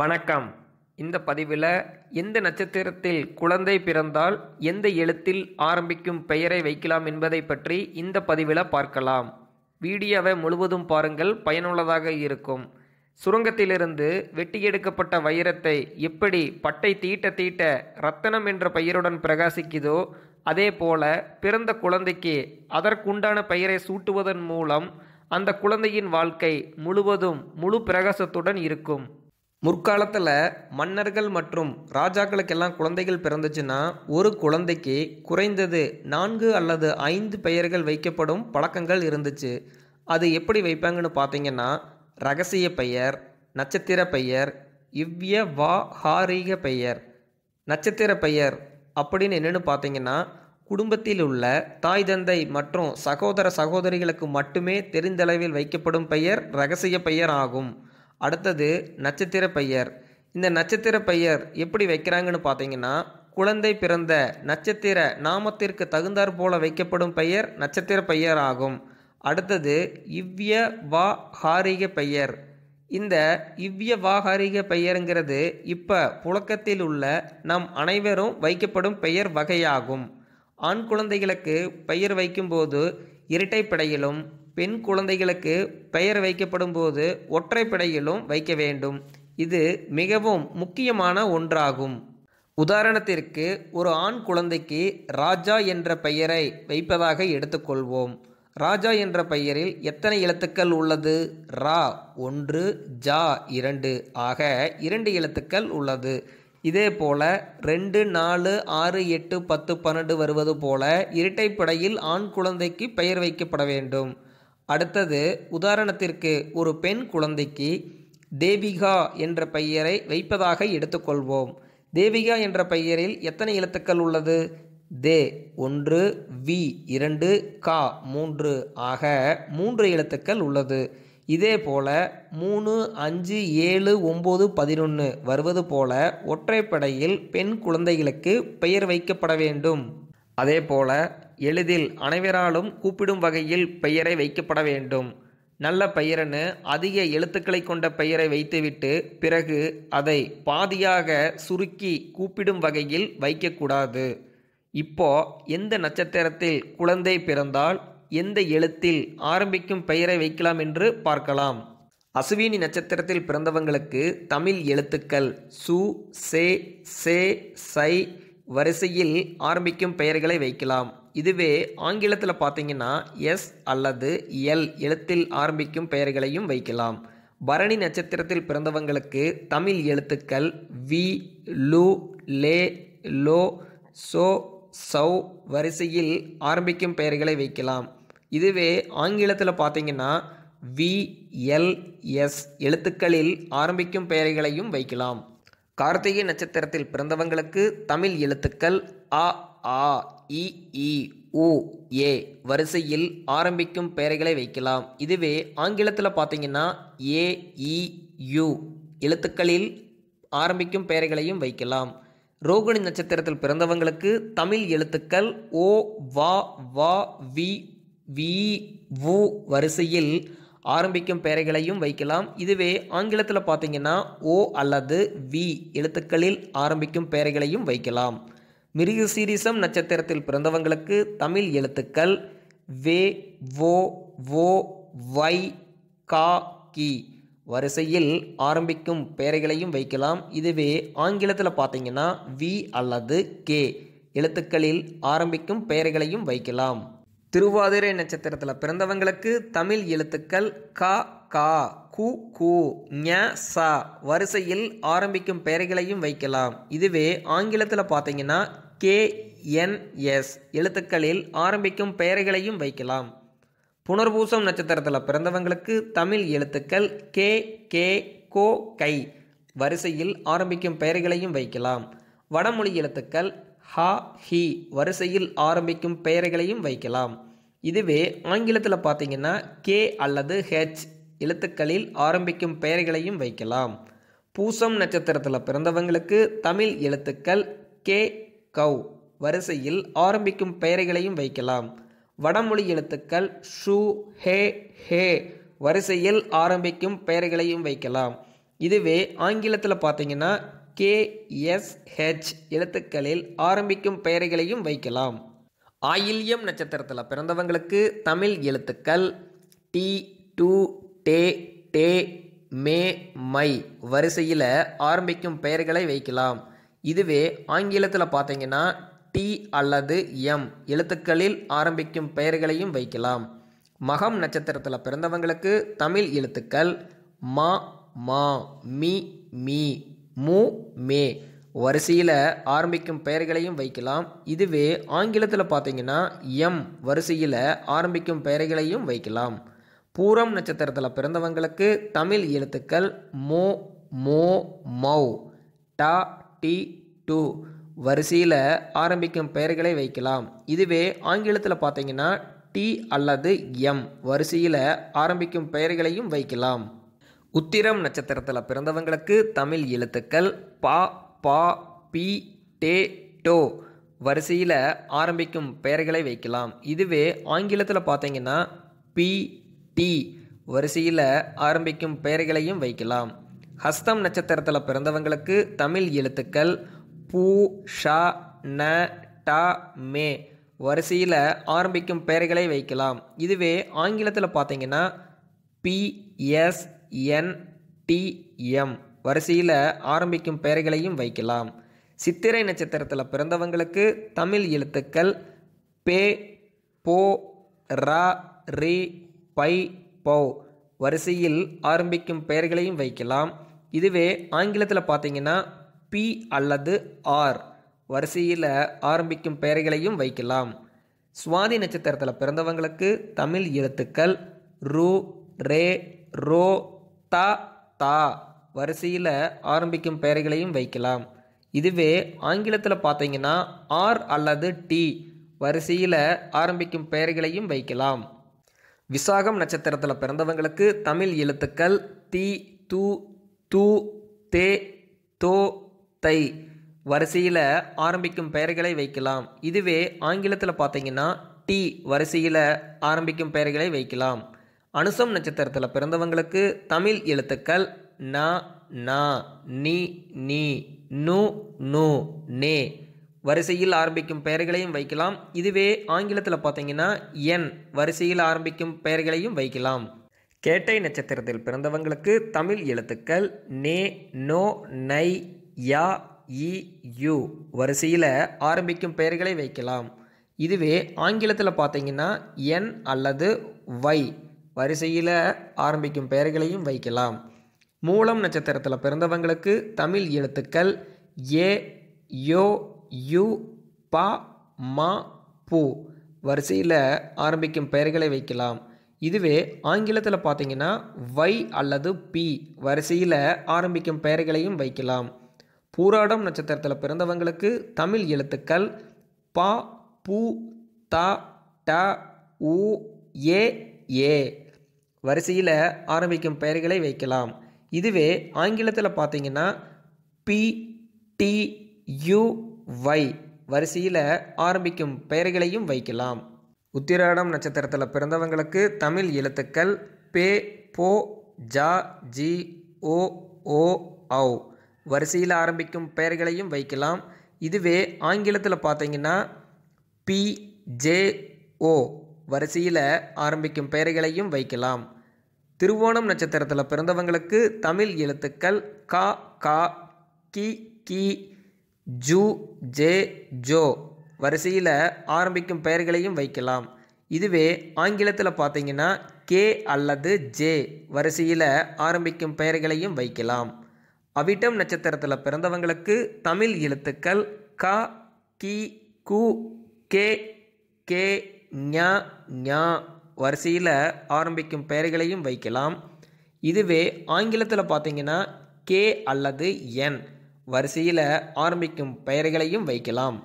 வணக்கம் இந்த பதிவில் எந்த நட்சத்திரத்தில் குழந்தை பிறந்தால் எந்த எழுத்தில் ஆரம்பிக்கும் பெயரை வைக்கலாம் என்பதை பற்றி இந்த பதிவில் பார்க்கலாம் வீடியோவை முழுவதும் பாருங்கள் பயனுள்ளதாக இருக்கும் சுரங்கத்திலிருந்து வெட்டி எடுக்கப்பட்ட வைரத்தை எப்படி பட்டை தீட்ட தீட்ட ரத்தனம் என்ற பெயருடன் பிரகாசிக்குதோ அதே போல பிறந்த குழந்தைக்கு அதற்குண்டான பெயரை சூட்டுவதன் மூலம் அந்த குழந்தையின் வாழ்க்கை முழுவதும் முழு பிரகாசத்துடன் இருக்கும் முற்காலத்தில் மன்னர்கள் மற்றும் ராஜாக்களுக்கெல்லாம் குழந்தைகள் பிறந்துச்சுன்னா ஒரு குழந்தைக்கு குறைந்தது நான்கு அல்லது ஐந்து பெயர்கள் வைக்கப்படும் பழக்கங்கள் இருந்துச்சு அது எப்படி வைப்பாங்கன்னு பார்த்தீங்கன்னா ரகசிய பெயர் நட்சத்திர பெயர் இவ்ய வா ஹாரீக பெயர் நட்சத்திர பெயர் அப்படின்னு என்னென்னு பார்த்தீங்கன்னா குடும்பத்தில் உள்ள தாய் தந்தை மற்றும் சகோதர சகோதரிகளுக்கு மட்டுமே தெரிந்தளவில் வைக்கப்படும் பெயர் ரகசிய பெயர் ஆகும் அடுத்தது நட்சத்திர பெயர் இந்த நட்சத்திர பெயர் எப்படி வைக்கிறாங்கன்னு பார்த்தீங்கன்னா குழந்தை பிறந்த நட்சத்திர நாமத்திற்கு தகுந்தாற் போல வைக்கப்படும் பெயர் நட்சத்திர பெயர் ஆகும் அடுத்தது இவ்விய வா ஹாரிக பெயர் இந்த இவ்விய வாகாரிக பெயருங்கிறது இப்போ புழக்கத்தில் உள்ள நம் அனைவரும் வைக்கப்படும் பெயர் வகையாகும் ஆண் குழந்தைகளுக்கு பெயர் வைக்கும்போது இரட்டைப்படையிலும் பெண் குழந்தைகளுக்கு பெயர் வைக்கப்படும் போது ஒற்றை வைக்க வேண்டும் இது மிகவும் முக்கியமான ஒன்றாகும் உதாரணத்திற்கு ஒரு ஆண் குழந்தைக்கு ராஜா என்ற பெயரை வைப்பதாக எடுத்துக்கொள்வோம் ராஜா என்ற பெயரில் எத்தனை எழுத்துக்கள் உள்ளது ரா ஒன்று ஜா இரண்டு ஆக இரண்டு எழுத்துக்கள் உள்ளது இதே போல ரெண்டு நாலு ஆறு எட்டு பத்து பன்னெண்டு வருவது போல இரட்டைப்படையில் ஆண் குழந்தைக்கு பெயர் வைக்கப்பட வேண்டும் அடுத்தது உதாரணத்திற்கு ஒரு பெண் குழந்தைக்கு தேவிகா என்ற பெயரை வைப்பதாக எடுத்துக்கொள்வோம் தேவிகா என்ற பெயரில் எத்தனை எழுத்துக்கள் உள்ளது தே ஒன்று வி இரண்டு கா மூன்று ஆக மூன்று எழுத்துக்கள் உள்ளது இதே மூணு அஞ்சு ஏழு ஒம்பது பதினொன்று வருவது போல ஒற்றைப்படையில் பெண் குழந்தைகளுக்கு பெயர் வைக்கப்பட வேண்டும் அதே எளிதில் அனைவராலும் கூப்பிடும் வகையில் பெயரை வைக்கப்பட வேண்டும் நல்ல பெயரனு அதிக எழுத்துக்களை கொண்ட பெயரை வைத்துவிட்டு பிறகு அதை பாதியாக சுருக்கி கூப்பிடும் வகையில் வைக்கக்கூடாது இப்போ எந்த நட்சத்திரத்தில் குழந்தை பிறந்தால் எந்த எழுத்தில் ஆரம்பிக்கும் பெயரை வைக்கலாம் என்று பார்க்கலாம் அசுவினி நட்சத்திரத்தில் பிறந்தவங்களுக்கு தமிழ் எழுத்துக்கள் சு சே சே சை வரிசையில் ஆரம்பிக்கும் பெயர்களை வைக்கலாம் இதுவே ஆங்கிலத்தில் பார்த்தீங்கன்னா எஸ் அல்லது எல் எழுத்தில் ஆரம்பிக்கும் பெயர்களையும் வைக்கலாம் பரணி நட்சத்திரத்தில் பிறந்தவங்களுக்கு தமிழ் எழுத்துக்கள் வி லு லே லோ சோ சௌ வரிசையில் ஆரம்பிக்கும் பெயர்களை வைக்கலாம் இதுவே ஆங்கிலத்தில் பார்த்தீங்கன்னா வி எல் எஸ் எழுத்துக்களில் ஆரம்பிக்கும் பெயர்களையும் வைக்கலாம் கார்த்திகை நட்சத்திரத்தில் பிறந்தவங்களுக்கு தமிழ் எழுத்துக்கள் அ ஆ இ இ உ ஏ வரிசையில் ஆரம்பிக்கும் பெயர்களை வைக்கலாம் இதுவே ஆங்கிலத்தில் பார்த்தீங்கன்னா ஏ இ யு எழுத்துக்களில் ஆரம்பிக்கும் பெயர்களையும் வைக்கலாம் ரோகிணி நட்சத்திரத்தில் பிறந்தவங்களுக்கு தமிழ் எழுத்துக்கள் ஓ வா வா வி வி உ வரிசையில் ஆரம்பிக்கும் பெயர்களையும் வைக்கலாம் இதுவே ஆங்கிலத்தில் பார்த்தீங்கன்னா ஓ அல்லது வி எழுத்துக்களில் ஆரம்பிக்கும் பெயர்களையும் வைக்கலாம் மிருக சீரிசம் நட்சத்திரத்தில் பிறந்தவங்களுக்கு தமிழ் எழுத்துக்கள் வே vo ஓ வை கா கி வரிசையில் ஆரம்பிக்கும் பெயர்களையும் வைக்கலாம் இதுவே ஆங்கிலத்தில் பார்த்தீங்கன்னா வி அல்லது கே எழுத்துக்களில் ஆரம்பிக்கும் பெயர்களையும் வைக்கலாம் திருவாதிரை நட்சத்திரத்தில் பிறந்தவங்களுக்கு தமிழ் எழுத்துக்கள் க கா கு கு ஞ ச வரிசையில் ஆரம்பிக்கும் பெயர்களையும் வைக்கலாம் இதுவே ஆங்கிலத்தில் பார்த்தீங்கன்னா கே என் எஸ் எழுத்துக்களில் ஆரம்பிக்கும் பெயர்களையும் வைக்கலாம் புனர்பூசம் நட்சத்திரத்தில் பிறந்தவங்களுக்கு தமிழ் எழுத்துக்கள் கே கே கோ கை வரிசையில் ஆரம்பிக்கும் பெயர்களையும் வைக்கலாம் வடமொழி எழுத்துக்கள் ஹா ஹி வரிசையில் ஆரம்பிக்கும் பெயர்களையும் வைக்கலாம் இதுவே ஆங்கிலத்தில் பார்த்தீங்கன்னா கே அல்லது ஹெச் எழுத்துக்களில் ஆரம்பிக்கும் பெயர்களையும் வைக்கலாம் பூசம் நட்சத்திரத்தில் பிறந்தவங்களுக்கு தமிழ் எழுத்துக்கள் கே கவ் வரிசையில் ஆரம்பிக்கும் பெயர்களையும் வைக்கலாம் வடமொழி எழுத்துக்கள் ஷூ ஹே ஹே வரிசையில் ஆரம்பிக்கும் பெயர்களையும் வைக்கலாம் இதுவே ஆங்கிலத்தில் பார்த்தீங்கன்னா கேஎஸ்ஹெச் e எழுத்துக்களில் ஆரம்பிக்கும் பெயர்களையும் வைக்கலாம் ஆயில்யம் நட்சத்திரத்தில் பிறந்தவங்களுக்கு தமிழ் எழுத்துக்கள் டி டூ டே டே மே மை வரிசையில் ஆரம்பிக்கும் பெயர்களை வைக்கலாம் இதுவே ஆங்கிலத்தில் பார்த்தீங்கன்னா டி அல்லது எம் எழுத்துக்களில் ஆரம்பிக்கும் பெயர்களையும் வைக்கலாம் மகம் நட்சத்திரத்தில் பிறந்தவங்களுக்கு தமிழ் எழுத்துக்கள் மா மா மீ மீ மு மே வரிசையில் ஆரம்பிக்கும் பெயர்களையும் வைக்கலாம் இதுவே ஆங்கிலத்தில் பார்த்தீங்கன்னா எம் வரிசையில் ஆரம்பிக்கும் பெயர்களையும் வைக்கலாம் பூரம் நட்சத்திரத்தில் பிறந்தவங்களுக்கு தமிழ் எழுத்துக்கள் மோ மோ மௌ டா டி டூ வரிசையில் ஆரம்பிக்கும் பெயர்களை வைக்கலாம் இதுவே ஆங்கிலத்தில் பார்த்தீங்கன்னா டி அல்லது எம் வரிசையில் ஆரம்பிக்கும் பெயர்களையும் வைக்கலாம் உத்திரம் நட்சத்திரத்தில் பிறந்தவங்களுக்கு தமிழ் எழுத்துக்கள் பா பா பி டே டோ வரிசையில் ஆரம்பிக்கும் பெயர்களை வைக்கலாம் இதுவே ஆங்கிலத்தில் பார்த்தீங்கன்னா பி டி வரிசையில் ஆரம்பிக்கும் பெயர்களையும் வைக்கலாம் ஹஸ்தம் நட்சத்திரத்தில் பிறந்தவங்களுக்கு தமிழ் எழுத்துக்கள் பூ ஷா ந டா மே வரிசையில் ஆரம்பிக்கும் பெயர்களை வைக்கலாம் இதுவே ஆங்கிலத்தில் பார்த்தீங்கன்னா பிஎஸ் என்டிஎம் வரிசையில் ஆரம்பிக்கும் பெயர்களையும் வைக்கலாம் சித்திரை நட்சத்திரத்தில் பிறந்தவங்களுக்கு தமிழ் எழுத்துக்கள் பே போ ரா ரி பை பௌ வரிசையில் ஆரம்பிக்கும் பெயர்களையும் வைக்கலாம் இதுவே ஆங்கிலத்தில் பார்த்தீங்கன்னா பி அல்லது ஆர் வரிசையில் ஆரம்பிக்கும் பெயர்களையும் வைக்கலாம் சுவாதி நட்சத்திரத்தில் பிறந்தவங்களுக்கு தமிழ் எழுத்துக்கள் ரு ரே ரோ த தா வரிசையில் ஆரம்பிக்கும் பெயர்களையும் வைக்கலாம் இதுவே ஆங்கிலத்தில் பார்த்தீங்கன்னா ஆர் அல்லது டி வரிசையில் ஆரம்பிக்கும் பெயர்களையும் வைக்கலாம் விசாகம் நட்சத்திரத்தில் பிறந்தவங்களுக்கு தமிழ் எழுத்துக்கள் தி து தூ தே தோ தை வரிசையில் ஆரம்பிக்கும் பெயர்களை வைக்கலாம் இதுவே ஆங்கிலத்தில் பார்த்தீங்கன்னா டி வரிசையில் ஆரம்பிக்கும் பெயர்களை வைக்கலாம் அனுசம் நட்சத்திரத்தில் பிறந்தவங்களுக்கு தமிழ் எழுத்துக்கள் ந நா நி நீ நு நு நே வரிசையில் ஆரம்பிக்கும் பெயர்களையும் வைக்கலாம் இதுவே ஆங்கிலத்தில் பார்த்தீங்கன்னா என் வரிசையில் ஆரம்பிக்கும் பெயர்களையும் வைக்கலாம் கேட்டை நட்சத்திரத்தில் பிறந்தவங்களுக்கு தமிழ் எழுத்துக்கள் நே நோ நை யா இ யு வரிசையில் ஆரம்பிக்கும் பெயர்களை வைக்கலாம் இதுவே ஆங்கிலத்தில் பார்த்தீங்கன்னா என் அல்லது வை வரிசையில் ஆரம்பிக்கும் பெயர்களையும் வைக்கலாம் மூலம் நட்சத்திரத்தில் பிறந்தவங்களுக்கு தமிழ் எழுத்துக்கள் ஏ யோ யு பா மா பூ வரிசையில் ஆரம்பிக்கும் பெயர்களை வைக்கலாம் இதுவே ஆங்கிலத்தில் பார்த்தீங்கன்னா வை அல்லது பி வரிசையில் ஆரம்பிக்கும் பெயர்களையும் வைக்கலாம் பூராடம் நட்சத்திரத்தில் பிறந்தவங்களுக்கு தமிழ் எழுத்துக்கள் பா பூ த ட உ ஏ ஏ வரிசையில் ஆரம்பிக்கும் பெயர்களை வைக்கலாம் இதுவே ஆங்கிலத்தில் பார்த்தீங்கன்னா பி டி யு வரிசையில் ஆரம்பிக்கும் பெயர்களையும் வைக்கலாம் உத்திராடம் நட்சத்திரத்தில் பிறந்தவங்களுக்கு தமிழ் எழுத்துக்கள் பே போ ஜா ஜி ஓ ஓ ஔ வரிசையில் ஆரம்பிக்கும் பெயர்களையும் வைக்கலாம் இதுவே ஆங்கிலத்தில் பார்த்தீங்கன்னா பி ஜே ஓ வரிசையில் ஆரம்பிக்கும் பெயர்களையும் வைக்கலாம் திருவோணம் நட்சத்திரத்தில் பிறந்தவங்களுக்கு தமிழ் எழுத்துக்கள் க கா கி கி ஜூ ஜே ஜோ வரிசையில் ஆரம்பிக்கும் பெயர்களையும் வைக்கலாம் இதுவே ஆங்கிலத்தில் பார்த்தீங்கன்னா கே அல்லது ஜே வரிசையில் ஆரம்பிக்கும் பெயர்களையும் வைக்கலாம் அவிட்டம் நட்சத்திரத்தில் பிறந்தவங்களுக்கு தமிழ் எழுத்துக்கள் க கி கு கே கே ஞ ஞ வரிசையில் ஆரம்பிக்கும் பெயர்களையும் வைக்கலாம் இதுவே ஆங்கிலத்தில் பார்த்தீங்கன்னா கே அல்லது என் வரிசையில் ஆரம்பிக்கும் பெயர்களையும் வைக்கலாம்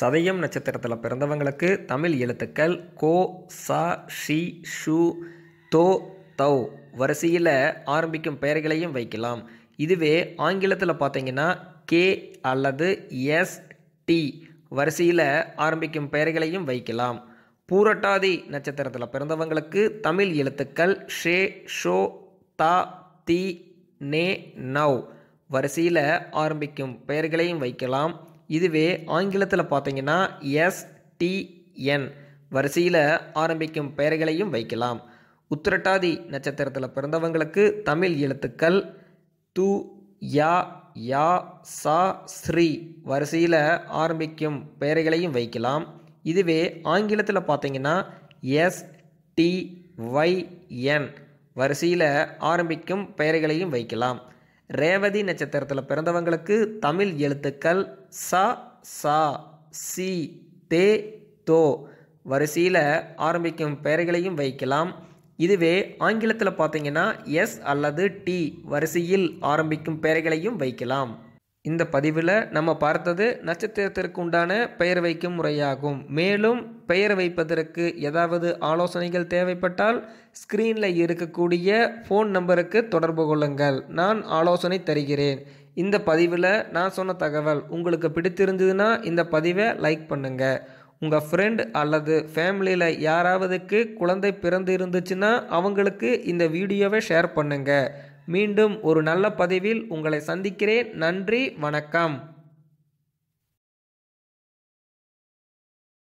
சதயம் நட்சத்திரத்தில் பிறந்தவங்களுக்கு தமிழ் எழுத்துக்கள் கோ சா ஷி ஷு தோ தௌ வரிசையில் ஆரம்பிக்கும் பெயர்களையும் வைக்கலாம் இதுவே ஆங்கிலத்தில் பார்த்தீங்கன்னா கே அல்லது எஸ் டி வரிசையில் ஆரம்பிக்கும் பெயர்களையும் வைக்கலாம் பூரட்டாதி நட்சத்திரத்தில் பிறந்தவங்களுக்கு தமிழ் எழுத்துக்கள் ஷே ஷோ தா தி நே நவ் வரிசையில் ஆரம்பிக்கும் பெயர்களையும் வைக்கலாம் இதுவே ஆங்கிலத்தில் பார்த்தீங்கன்னா எஸ் டி என் வரிசையில் ஆரம்பிக்கும் பெயர்களையும் வைக்கலாம் உத்திரட்டாதி நட்சத்திரத்தில் பிறந்தவங்களுக்கு தமிழ் எழுத்துக்கள் து யா யா சா ஸ்ரீ வரிசையில் ஆரம்பிக்கும் பெயர்களையும் வைக்கலாம் இதுவே ஆங்கிலத்தில் பார்த்தீங்கன்னா எஸ்டிஒய்என் வரிசையில் ஆரம்பிக்கும் பெயர்களையும் வைக்கலாம் ரேவதி நட்சத்திரத்தில் பிறந்தவங்களுக்கு தமிழ் எழுத்துக்கள் ச சா சி தே தோ வரிசையில் ஆரம்பிக்கும் பெயர்களையும் வைக்கலாம் இதுவே ஆங்கிலத்தில் பார்த்தீங்கன்னா எஸ் அல்லது டி வரிசையில் ஆரம்பிக்கும் பெயர்களையும் வைக்கலாம் இந்த பதிவில் நம்ம பார்த்தது நட்சத்திரத்திற்கு உண்டான பெயர் வைக்கும் முறையாகும் மேலும் பெயர் வைப்பதற்கு ஏதாவது ஆலோசனைகள் தேவைப்பட்டால் ஸ்க்ரீனில் இருக்கக்கூடிய ஃபோன் நம்பருக்கு தொடர்பு கொள்ளுங்கள் நான் ஆலோசனை தருகிறேன் இந்த பதிவில் நான் சொன்ன தகவல் உங்களுக்கு பிடித்திருந்ததுன்னா இந்த பதிவை லைக் பண்ணுங்கள் உங்கள் ஃப்ரெண்ட் அல்லது ஃபேமிலியில் யாராவதுக்கு குழந்தை பிறந்து இருந்துச்சுன்னா அவங்களுக்கு இந்த வீடியோவை ஷேர் பண்ணுங்கள் மீண்டும் ஒரு நல்ல பதிவில் உங்களை சந்திக்கிறேன் நன்றி வணக்கம்